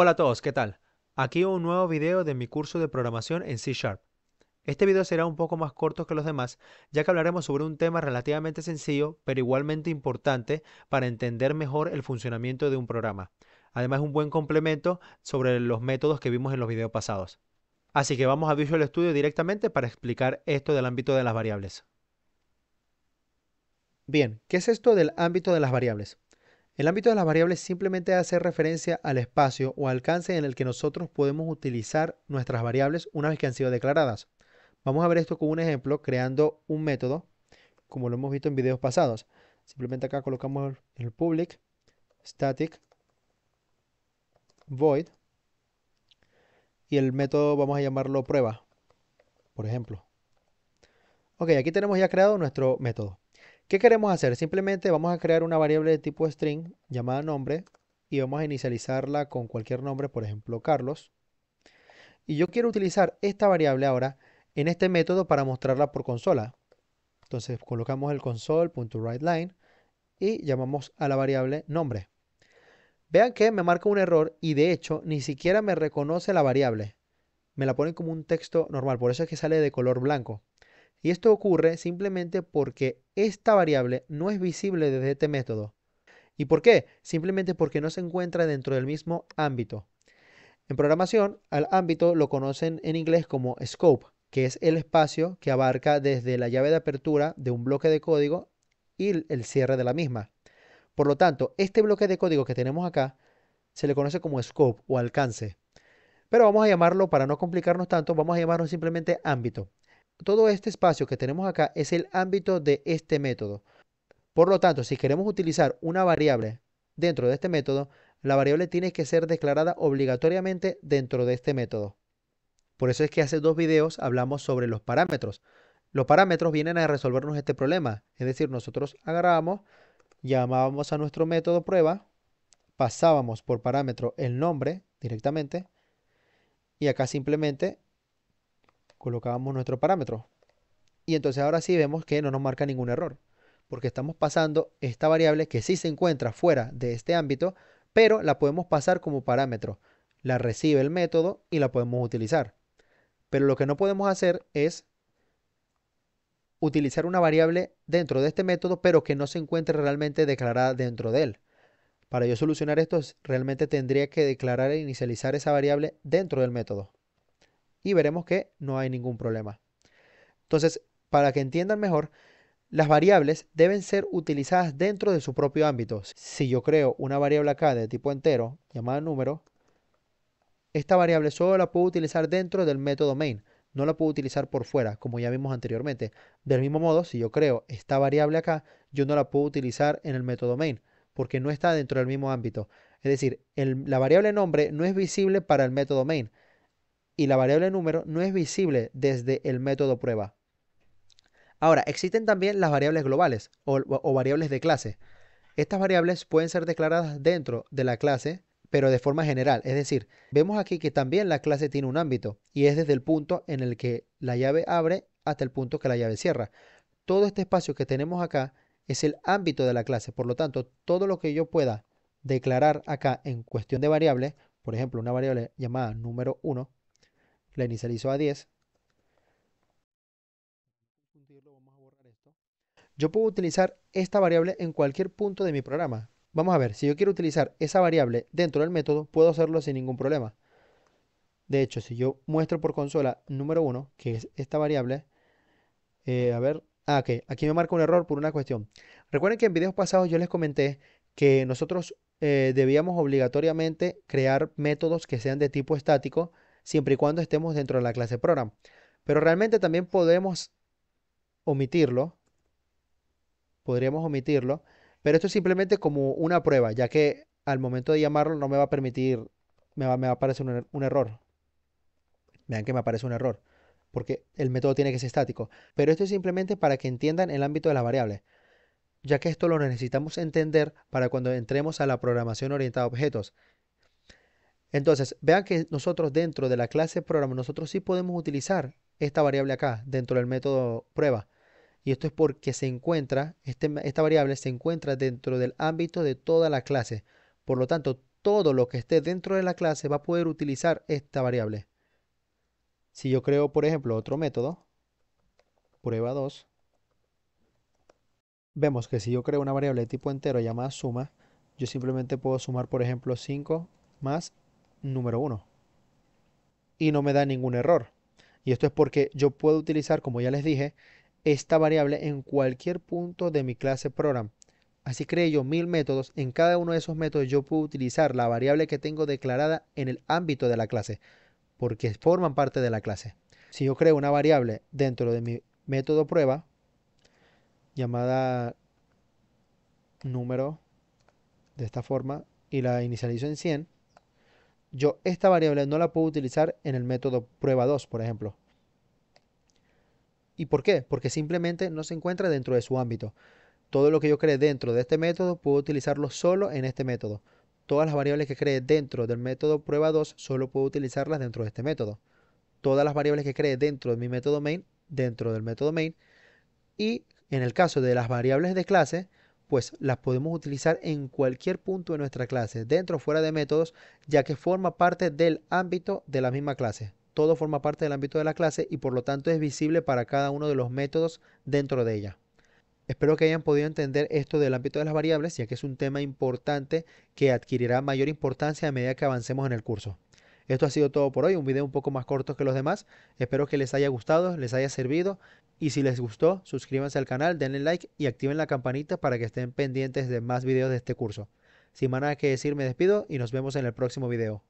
Hola a todos, ¿qué tal? Aquí un nuevo video de mi curso de programación en C Sharp. Este video será un poco más corto que los demás, ya que hablaremos sobre un tema relativamente sencillo, pero igualmente importante para entender mejor el funcionamiento de un programa. Además, un buen complemento sobre los métodos que vimos en los videos pasados. Así que vamos a Visual Studio directamente para explicar esto del ámbito de las variables. Bien, ¿qué es esto del ámbito de las variables? El ámbito de las variables simplemente hace referencia al espacio o alcance en el que nosotros podemos utilizar nuestras variables una vez que han sido declaradas. Vamos a ver esto con un ejemplo creando un método, como lo hemos visto en videos pasados. Simplemente acá colocamos el public static void y el método vamos a llamarlo prueba, por ejemplo. Ok, aquí tenemos ya creado nuestro método. ¿Qué queremos hacer? Simplemente vamos a crear una variable de tipo string llamada nombre y vamos a inicializarla con cualquier nombre, por ejemplo, Carlos. Y yo quiero utilizar esta variable ahora en este método para mostrarla por consola. Entonces colocamos el console.writeLine y llamamos a la variable nombre. Vean que me marca un error y de hecho ni siquiera me reconoce la variable. Me la pone como un texto normal, por eso es que sale de color blanco. Y esto ocurre simplemente porque esta variable no es visible desde este método. ¿Y por qué? Simplemente porque no se encuentra dentro del mismo ámbito. En programación, al ámbito lo conocen en inglés como scope, que es el espacio que abarca desde la llave de apertura de un bloque de código y el cierre de la misma. Por lo tanto, este bloque de código que tenemos acá se le conoce como scope o alcance. Pero vamos a llamarlo, para no complicarnos tanto, vamos a llamarlo simplemente ámbito todo este espacio que tenemos acá es el ámbito de este método. Por lo tanto, si queremos utilizar una variable dentro de este método, la variable tiene que ser declarada obligatoriamente dentro de este método. Por eso es que hace dos videos hablamos sobre los parámetros. Los parámetros vienen a resolvernos este problema. Es decir, nosotros agarramos llamábamos a nuestro método prueba, pasábamos por parámetro el nombre directamente y acá simplemente colocábamos nuestro parámetro. Y entonces ahora sí vemos que no nos marca ningún error, porque estamos pasando esta variable que sí se encuentra fuera de este ámbito, pero la podemos pasar como parámetro. La recibe el método y la podemos utilizar. Pero lo que no podemos hacer es utilizar una variable dentro de este método, pero que no se encuentre realmente declarada dentro de él. Para yo solucionar esto, realmente tendría que declarar e inicializar esa variable dentro del método y veremos que no hay ningún problema. Entonces, para que entiendan mejor, las variables deben ser utilizadas dentro de su propio ámbito. Si yo creo una variable acá de tipo entero, llamada número, esta variable solo la puedo utilizar dentro del método main, no la puedo utilizar por fuera, como ya vimos anteriormente. Del mismo modo, si yo creo esta variable acá, yo no la puedo utilizar en el método main, porque no está dentro del mismo ámbito. Es decir, la variable nombre no es visible para el método main, y la variable número no es visible desde el método prueba. Ahora, existen también las variables globales o, variables de clase. Estas variables pueden ser declaradas dentro de la clase, pero de forma general. Es decir, vemos aquí que también la clase tiene un ámbito y es desde el punto en el que la llave abre hasta el punto que la llave cierra. Todo este espacio que tenemos acá es el ámbito de la clase. Por lo tanto, todo lo que yo pueda declarar acá en cuestión de variables, por ejemplo, una variable llamada número 1, la inicializo a 10. Yo puedo utilizar esta variable en cualquier punto de mi programa. Vamos a ver, si yo quiero utilizar esa variable dentro del método, puedo hacerlo sin ningún problema. De hecho, si yo muestro por consola número 1, que es esta variable, eh, a ver, ah, ok, aquí me marca un error por una cuestión. Recuerden que en videos pasados yo les comenté que nosotros eh, debíamos obligatoriamente crear métodos que sean de tipo estático siempre y cuando estemos dentro de la clase program. Pero realmente también podemos omitirlo. Podríamos omitirlo. Pero esto es simplemente como una prueba, ya que al momento de llamarlo no me va a permitir, me va, a aparecer un, er, un error. Vean que me aparece un error, porque el método tiene que ser estático. Pero esto es simplemente para que entiendan el ámbito de las variables ya que esto lo necesitamos entender para cuando entremos a la programación orientada a objetos, entonces, vean que nosotros dentro de la clase programa, nosotros sí podemos utilizar esta variable acá, dentro del método prueba. Y esto es porque se encuentra, este esta variable se encuentra dentro del ámbito de toda la clase. Por lo tanto, todo lo que esté dentro de la clase va a poder utilizar esta variable. Si yo creo, por ejemplo, otro método, prueba 2, vemos que si yo creo una variable de tipo entero llamada suma, yo simplemente puedo sumar, por ejemplo, 5 más número 1 Y no me da ningún error. Y esto es porque yo puedo utilizar, como ya les dije, esta variable en cualquier punto de mi clase program. Así creé yo mil métodos. En cada uno de esos métodos yo puedo utilizar la variable que tengo declarada en el ámbito de la clase, porque forman parte de la clase. Si yo creo una variable dentro de mi método prueba, llamada número de esta forma, y la inicializo en 100, yo esta variable no la puedo utilizar en el método prueba 2, por ejemplo. ¿Y por qué? Porque simplemente no se encuentra dentro de su ámbito. Todo lo que yo cree dentro de este método puedo utilizarlo solo en este método. Todas las variables que cree dentro del método prueba 2 solo puedo utilizarlas dentro de este método. Todas las variables que cree dentro de mi método main, dentro del método main. Y en el caso de las variables de clase, pues las podemos utilizar en cualquier punto de nuestra clase, dentro o fuera de métodos, ya que forma parte del ámbito de la misma clase. Todo forma parte del ámbito de la clase y por lo tanto es visible para cada uno de los métodos dentro de ella. Espero que hayan podido entender esto del ámbito de las variables, ya que es un tema importante que adquirirá mayor importancia a medida que avancemos en el curso. Esto ha sido todo por hoy, un video un poco más corto que los demás. Espero que les haya gustado, les haya servido y si les gustó, suscríbanse al canal, denle like y activen la campanita para que estén pendientes de más videos de este curso. Sin más nada que decir, me despido y nos vemos en el próximo video.